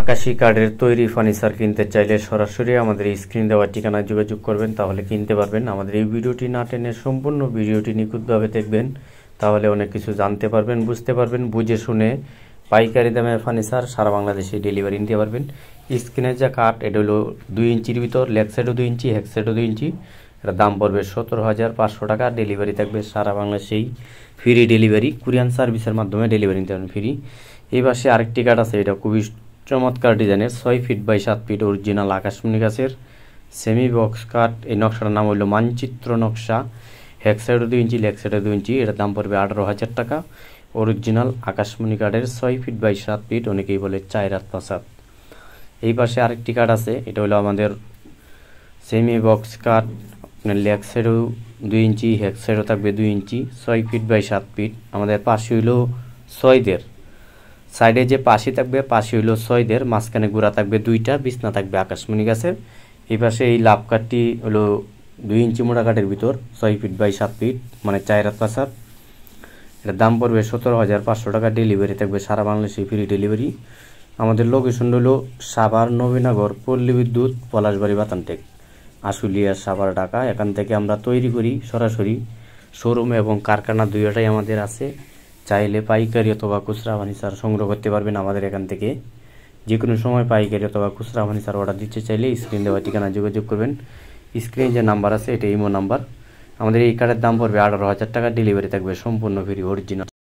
আকাশী কার্ডের তৈরি ফার্নিচার কিনতে চাইলে সরাসরি আমাদের স্ক্রিন দেওয়ার ঠিকানায় যোগাযোগ করবেন তাহলে কিনতে পারবেন আমাদের এই ভিডিওটি না টেনে সম্পূর্ণ ভিডিওটি নিখুঁতভাবে দেখবেন তাহলে অনেক কিছু জানতে পারবেন বুঝতে পারবেন বুঝে শুনে পাইকারি দামে ফার্নিচার সারা বাংলাদেশে ডেলিভারি নিতে পারবেন স্ক্রিনের যা কাঠ এটা হলো দুই ইঞ্চির ভিতর লেগ সাইডও দুই ইঞ্চি হ্যাক সাইডও দুই ইঞ্চি এটার দাম পড়বে সতেরো হাজার পাঁচশো টাকা ডেলিভারি থাকবে সারা বাংলাদেশেই ফ্রি ডেলিভারি কুরিয়ান সার্ভিসের মাধ্যমে ডেলিভারি নিতে পারবেন ফ্রি এই পাশে আরেকটি কাঠ আছে এটা খুবই চমৎকার ডিজাইনের ছয় ফিট বাই সাত ফিট অরিজিনাল আকাশমণি গাছের সেমি বক্স কাট এই নকশার নাম হইল মানচিত্র নকশা এক সাইডে দুই ইঞ্চি লেক সাইডে দুই ইঞ্চি এটার দাম পড়বে আঠারো হাজার টাকা অরিজিনাল আকাশমণি কাঠের ছয় ফিট বাই সাত ফিট অনেকেই বলে চায় রাত পাঁচ এই পাশে আরেকটি কাঠ আছে এটা হলো আমাদের সেমি বক্স কাঠ আপনার লেগ সাইডেও দুই ইঞ্চি হেক সাইডও থাকবে দুই ইঞ্চি ছয় ফিট বাই সাত ফিট আমাদের পাশে হইল ছয় দেড় সাইডে যে পাশি থাকবে পাশি হইল ছয়দের মাঝখানে গোড়া থাকবে দুইটা বিছনা থাকবে আকাশমণি গাছের এই পাশে এই লাভ কাঠটি হলো দুই ইঞ্চি মোটা কাঠের ভিতর ছয় ফিট বাই সাত ফিট মানে চার হাত পাঁচ এটার দাম পড়বে সতেরো হাজার পাঁচশো টাকা ডেলিভারি থাকবে সারা বাংলাদেশে ফ্রি ডেলিভারি আমাদের লোকেশন হলো সাভার নবীনগর পল্লী বিদ্যুৎ পলাশবাড়ি বাতানটেক আশুলিয়া সাভার ঢাকা এখান থেকে আমরা তৈরি করি সরাসরি শোরুম এবং কারখানা দুইটাই আমাদের আছে চাইলে পাইকারি অথবা খুচরা সার সংগ্রহ করতে পারবেন আমাদের এখান থেকে যে কোনো সময় পাইকারি অথবা খুচরা সার অর্ডার দিতে চাইলে স্ক্রিন দেওয়া ঠিকানা যোগাযোগ করবেন স্ক্রিনে যে নাম্বার আছে এটা ইমো নাম্বার আমাদের এই কার্ডের দাম পড়বে আঠারো হাজার টাকা ডেলিভারি থাকবে সম্পূর্ণ ফ্রি অরিজিনাল